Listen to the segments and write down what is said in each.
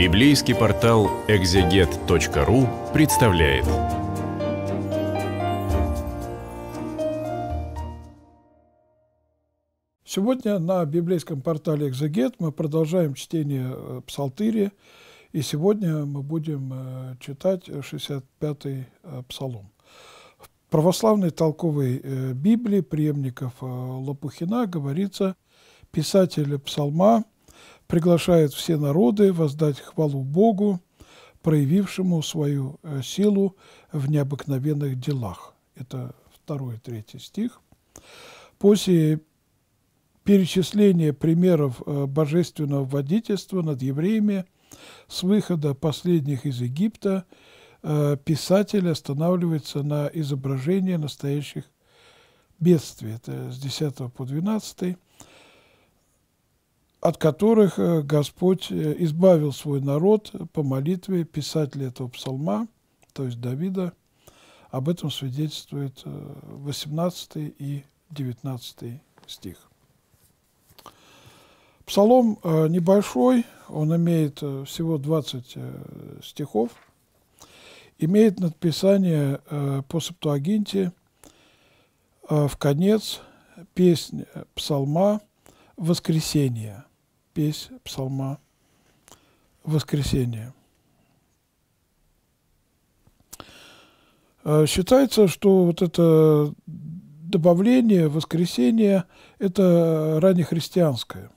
Библейский портал экзегет.ру представляет. Сегодня на библейском портале «Экзегет» мы продолжаем чтение э, Псалтыри, и сегодня мы будем э, читать 65-й э, Псалом. В православной толковой Библии преемников Лопухина говорится, писатель псалма – приглашает все народы воздать хвалу Богу, проявившему свою э, силу в необыкновенных делах. Это второй и третий стих. После перечисления примеров э, божественного водительства над евреями с выхода последних из Египта э, писатель останавливается на изображении настоящих бедствий. Это с 10 по 12 от которых э, Господь э, избавил свой народ по молитве писателя этого псалма, то есть Давида. Об этом свидетельствует 18 э, и 19 стих. Псалом небольшой, он имеет всего 20 стихов, имеет надписание по Септуагинте «В конец песнь псалма «Воскресение» песнь псалма «Воскресение». Э, считается, что вот это добавление воскресения – это раннехристианское.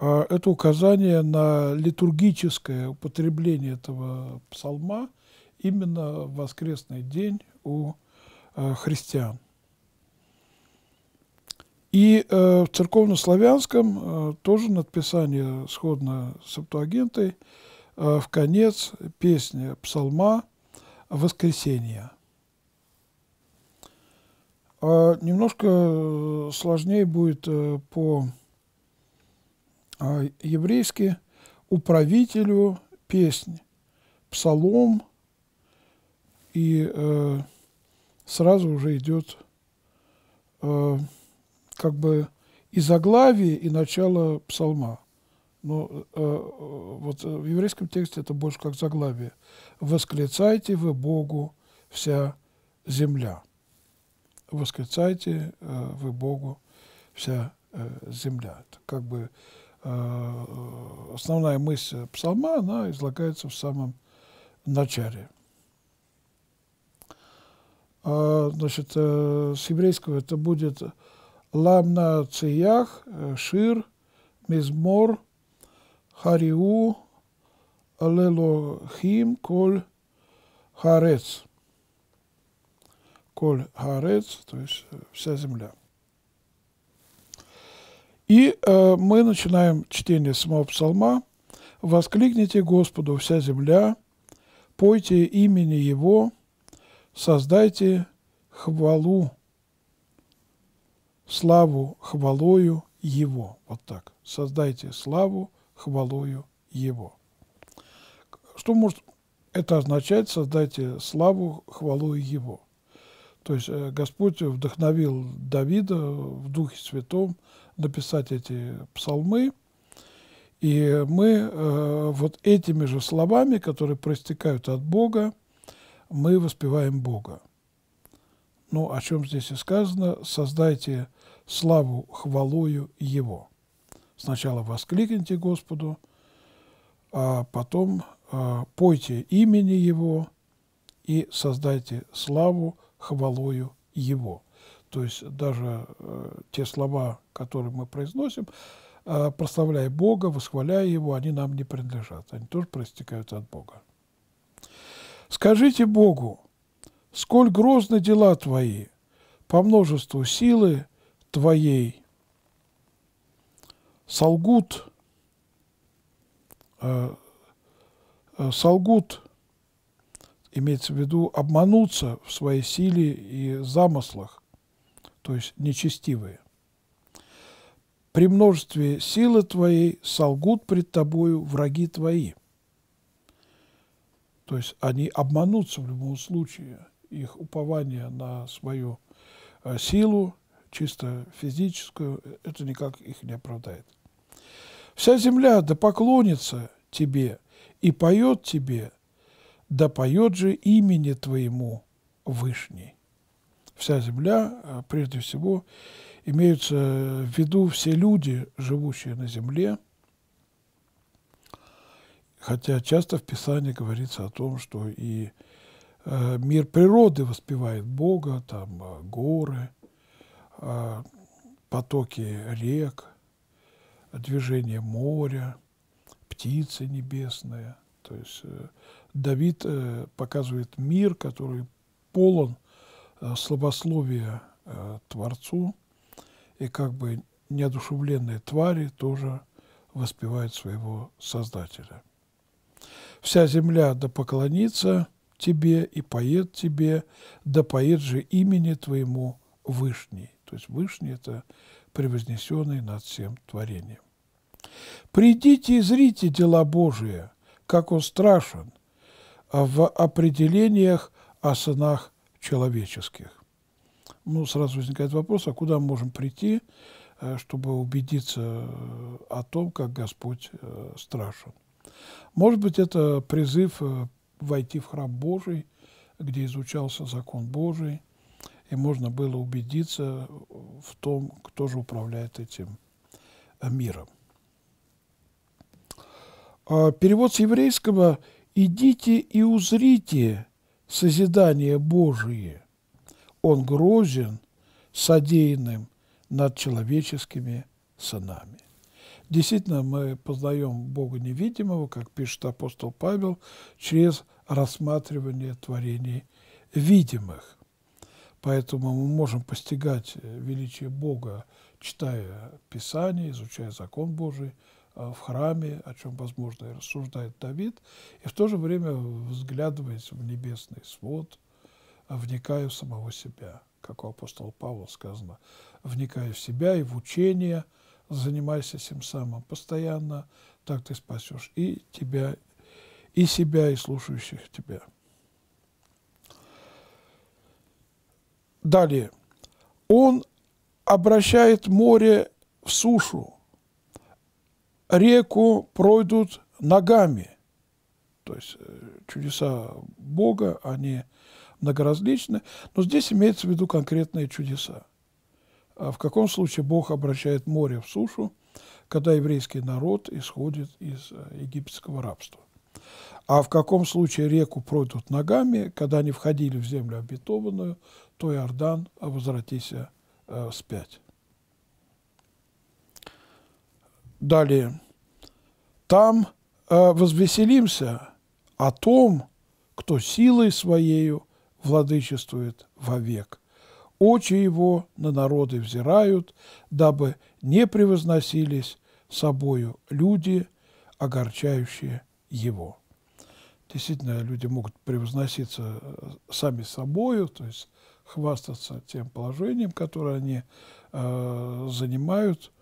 А это указание на литургическое употребление этого псалма именно в воскресный день у э, христиан. И э, в церковнославянском э, тоже надписание сходно с Септуагентой э, в конец песни псалма «Воскресение». А э, немножко сложнее будет э, по э, еврейски «Управителю песнь», «Псалом» и э, сразу уже идет э, как бы и заглавие, и начало псалма. Но э, э, вот в еврейском тексте это больше как заглавие. «Восклицайте вы Богу вся земля». «Восклицайте э, вы Богу вся э, земля». Это как бы э, основная мысль псалма, она излагается в самом начале. А, значит, э, с еврейского это будет Ламнациях, э, Шир, Мизмор, Хариу, Лелохим, Коль, Харец. Коль Харец, то есть э, вся земля. И э, мы начинаем чтение самого псалма. «Воскликните Господу вся земля, пойте имени Его, создайте хвалу славу хвалою Его. Вот так. Создайте славу хвалою Его. Что может это означать? Создайте славу хвалою Его. То есть э, Господь вдохновил Давида в Духе Святом написать эти псалмы. И мы э, вот этими же словами, которые проистекают от Бога, мы воспеваем Бога. Ну, о чем здесь и сказано, создайте славу хвалою Его. Сначала воскликните Господу, а потом а, пойте имени Его и создайте славу хвалою Его. То есть даже э, те слова, которые мы произносим, э, а, прославляя Бога, восхваляя Его, они нам не принадлежат. Они тоже проистекают от Бога. Скажите Богу, сколь грозны дела твои по множеству силы твоей. Солгут, э, э солгут, имеется в виду обмануться в своей силе и замыслах, то есть нечестивые. При множестве силы твоей солгут пред тобою враги твои. То есть они обманутся в любом случае – их упование на свою э, силу, чисто физическую, это никак их не оправдает. Вся земля да поклонится тебе и поет тебе, да поет же имени твоему Вышний. Вся земля, э, прежде всего, имеются в виду все люди, живущие на земле, хотя часто в Писании говорится о том, что и Э, мир природы воспевает Бога, там э, горы, э, потоки рек, движение моря, птицы небесные. То есть Давид показывает мир, который полон слабословия Творцу, и как бы неодушевленные твари тоже воспевают своего Создателя. Вся земля да поклонится – тебе и поет тебе, да поет же имени твоему Вышний». То есть Вышний – это превознесенный над всем творением. «Придите и зрите дела Божие, как он страшен, в определениях о сынах человеческих». Ну, сразу возникает вопрос, а куда мы можем прийти, э, чтобы убедиться э, о том, как Господь э, страшен? Может быть, это призыв войти в храм Божий, где изучался закон Божий, и можно было убедиться в том, кто же управляет этим э, миром. А, перевод с еврейского «Идите и узрите созидание Божие, он грозен содеянным над человеческими сынами». Действительно, мы познаем Бога невидимого, как пишет апостол Павел, через рассматривание творений видимых. Поэтому мы можем постигать э, величие Бога, читая Писание, изучая закон Божий э, в храме, о чем, возможно, и рассуждает Давид, и в то же время взглядываясь в небесный свод, вникая в самого себя, как у апостола Павла сказано, вникая в себя и в учение, занимайся всем самым постоянно, так ты спасешь и тебя, и себя, и слушающих тебя. Далее. Он обращает море в сушу, реку пройдут ногами. То есть э, чудеса Бога, они многоразличны, но здесь имеется в виду конкретные чудеса. А В каком случае Бог обращает море в сушу, когда еврейский народ исходит из э, египетского рабства. А в каком случае реку пройдут ногами, когда они входили в землю обетованную, то Иордан, а возвратися э, спять. Далее. Там э, возвеселимся о том, кто силой своею владычествует вовек. Очи его на народы взирают, дабы не превозносились собою люди, огорчающие его. Действительно, люди могут превозноситься э, сами собою, то есть хвастаться тем положением, которое они э, занимают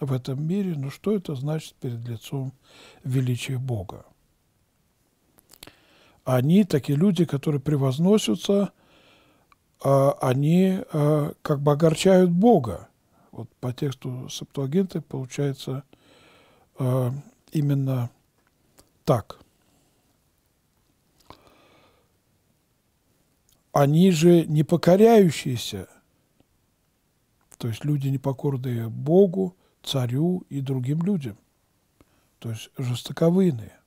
в этом мире. Но что это значит перед лицом величия Бога? Они, такие люди, которые превозносятся, э, они э, как бы огорчают Бога. Вот по тексту Септуагинты получается э, именно так. Они же не покоряющиеся, то есть люди непокорные Богу, царю и другим людям, то есть жестоковыйные.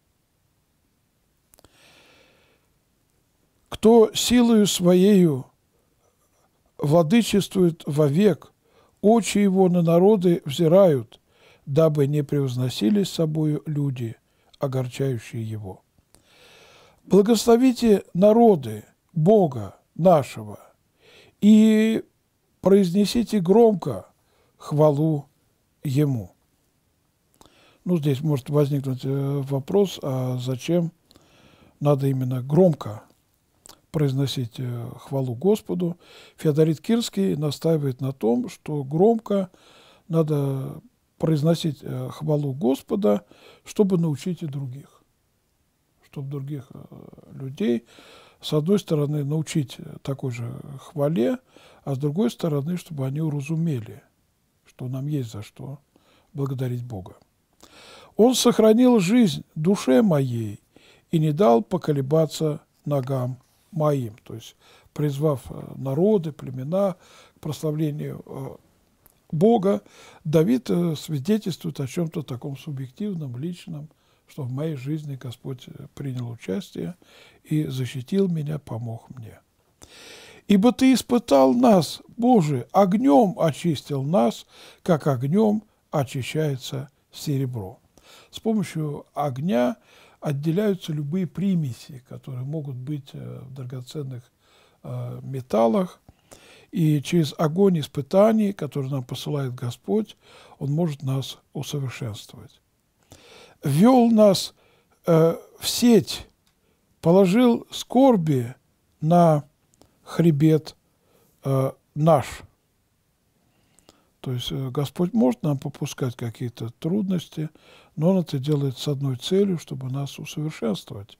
Кто силою своею владычествует вовек, очи его на народы взирают, дабы не с собою люди – огорчающие его. Благословите народы Бога нашего и произнесите громко хвалу Ему. Ну, здесь может возникнуть э, вопрос, а зачем надо именно громко произносить э, хвалу Господу. Феодорит Кирский настаивает на том, что громко надо произносить э, хвалу Господа, чтобы научить и других, чтобы других э, людей, с одной стороны, научить э, такой же хвале, а с другой стороны, чтобы они уразумели, что нам есть за что благодарить Бога. Он сохранил жизнь душе моей и не дал поколебаться ногам моим. То есть призвав народы, племена к прославлению Бога, Давид э, свидетельствует о чем-то таком субъективном, личном, что в моей жизни Господь э, принял участие и защитил меня, помог мне. Ибо Ты испытал нас, Боже, огнем очистил нас, как огнем очищается серебро. С помощью огня отделяются любые примеси, которые могут быть э, в драгоценных металлах – и через огонь испытаний, который нам посылает Господь, Он может нас усовершенствовать. Вел нас э, в сеть, положил скорби на хребет э, наш. То есть э, Господь может нам попускать какие-то трудности, но Он это делает с одной целью, чтобы нас усовершенствовать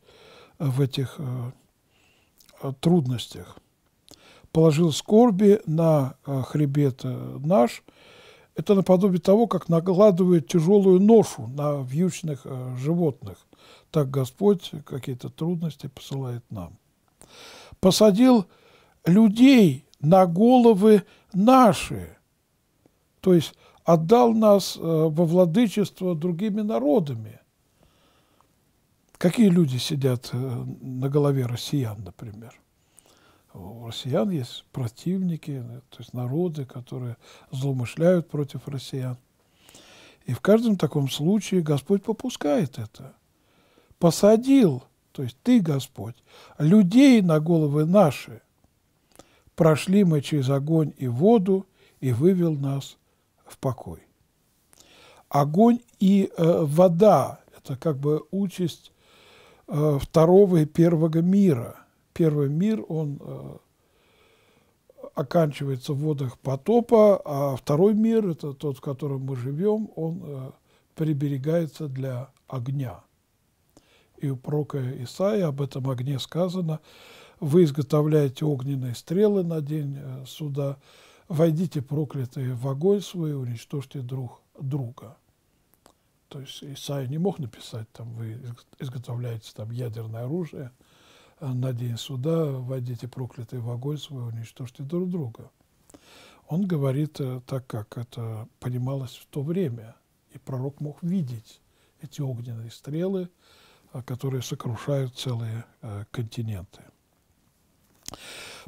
в этих э, трудностях положил скорби на э, хребет э, наш. Это наподобие того, как накладывает тяжелую ношу на вьючных э, животных. Так Господь какие-то трудности посылает нам. Посадил людей на головы наши, то есть отдал нас во владычество другими народами. Какие люди сидят на голове россиян, например? у россиян есть противники, ну, то есть народы, которые злоумышляют против россиян. И в каждом таком случае Господь попускает это. Посадил, то есть ты, Господь, людей на головы наши. Прошли мы через огонь и воду, и вывел нас в покой. Огонь и э, вода – это как бы участь э, второго и первого мира – Первый мир, он э, оканчивается в водах потопа, а второй мир, это тот, в котором мы живем, он э, приберегается для огня. И у пророка Исаия об этом огне сказано, «Вы изготовляете огненные стрелы на день э, суда, войдите проклятые в огонь свой, уничтожьте друг друга». То есть Исаия не мог написать, там, вы изготовляете там, ядерное оружие – на день суда «Войдите, проклятый, в огонь свой, уничтожьте друг друга». Он говорит э, так, как это понималось в то время, и пророк мог видеть эти огненные стрелы, э, которые сокрушают целые э, континенты.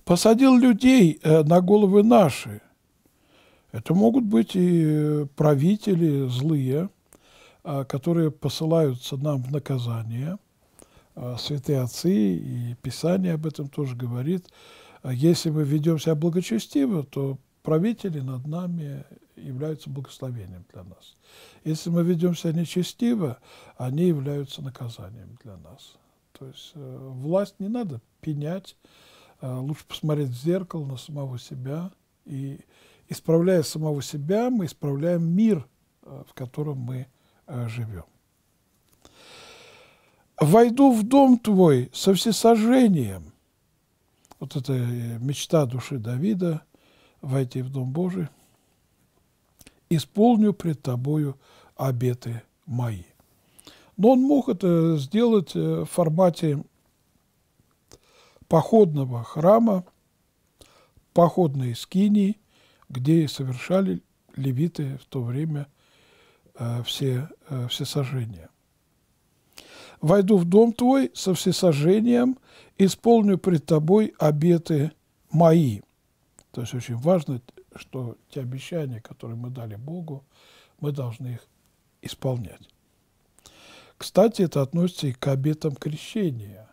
«Посадил людей на головы наши». Это могут быть и правители злые, которые посылаются нам в наказание – Э, святые отцы, и Писание об этом тоже говорит. А если мы ведем себя благочестиво, то правители над нами являются благословением для нас. Если мы ведем себя нечестиво, они являются наказанием для нас. То есть э, власть не надо пенять, э, лучше посмотреть в зеркало на самого себя. И исправляя самого себя, мы исправляем мир, в котором мы живем войду в дом твой со всесожжением. Вот это э, мечта души Давида – войти в дом Божий. Исполню пред тобою обеты мои. Но он мог это сделать э, в формате походного храма, походной скинии, где и совершали левиты в то время э, все, все сожжения войду в дом твой со всесожжением, исполню пред тобой обеты мои». То есть очень важно, что те обещания, которые мы дали Богу, мы должны их исполнять. Кстати, это относится и к обетам крещения,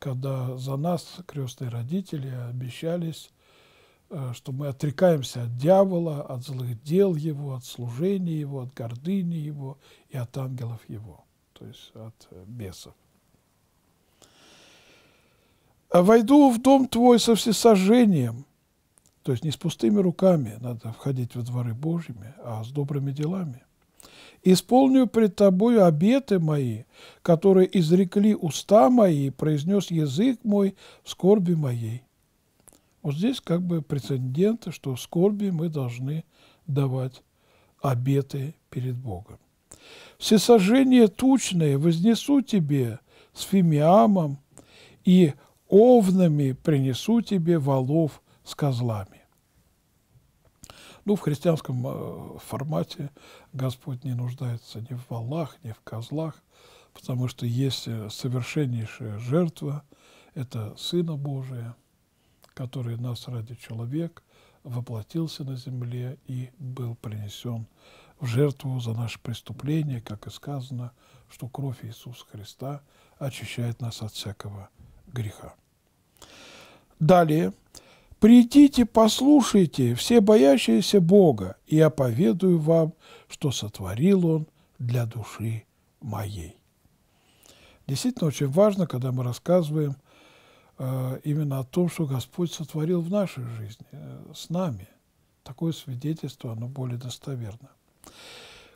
когда за нас крестные родители обещались, э, что мы отрекаемся от дьявола, от злых дел его, от служения его, от гордыни его и от ангелов его то есть от э, бесов. «А «Войду в дом твой со всесожжением», то есть не с пустыми руками надо входить во дворы Божьими, а с добрыми делами. «Исполню пред тобою обеты мои, которые изрекли уста мои, произнес язык мой в скорби моей». Вот здесь как бы прецедент, что в скорби мы должны давать обеты перед Богом. Всесожжение тучное вознесу тебе с фимиамом, и овнами принесу тебе валов с козлами. Ну, в христианском э, формате Господь не нуждается ни в валах, ни в козлах, потому что есть э, совершеннейшая жертва, это Сына Божия, который нас ради человек воплотился на земле и был принесен в жертву за наши преступления, как и сказано, что кровь Иисуса Христа очищает нас от всякого греха. Далее. «Придите, послушайте, все боящиеся Бога, и я поведаю вам, что сотворил Он для души моей». Действительно, очень важно, когда мы рассказываем э, именно о том, что Господь сотворил в нашей жизни, э, с нами. Такое свидетельство, оно более достоверно.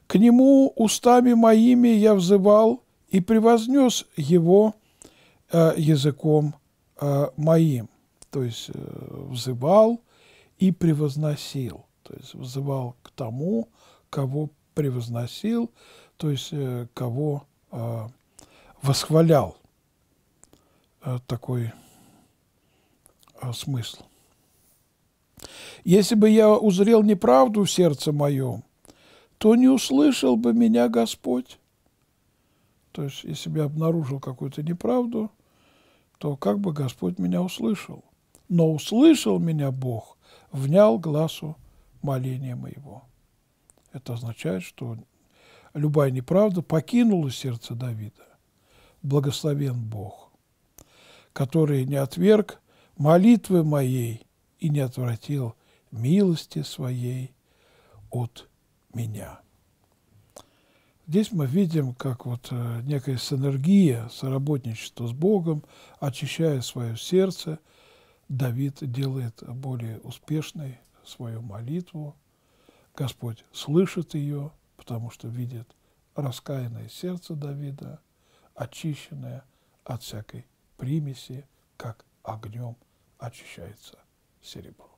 К нему устами моими я взывал и превознес его э, языком э, моим. То есть э, взывал и превозносил. То есть взывал к тому, кого превозносил, то есть э, кого э, восхвалял. Э, такой э, смысл. Если бы я узрел неправду в сердце моем, то не услышал бы меня Господь. То есть, если бы я обнаружил какую-то неправду, то как бы Господь меня услышал? Но услышал меня Бог, внял глазу моления моего. Это означает, что любая неправда покинула сердце Давида. Благословен Бог, который не отверг молитвы моей и не отвратил милости своей от меня. Здесь мы видим, как вот э, некая синергия, соработничество с Богом, очищая свое сердце, Давид делает более успешной свою молитву. Господь слышит ее, потому что видит раскаянное сердце Давида, очищенное от всякой примеси, как огнем очищается серебро.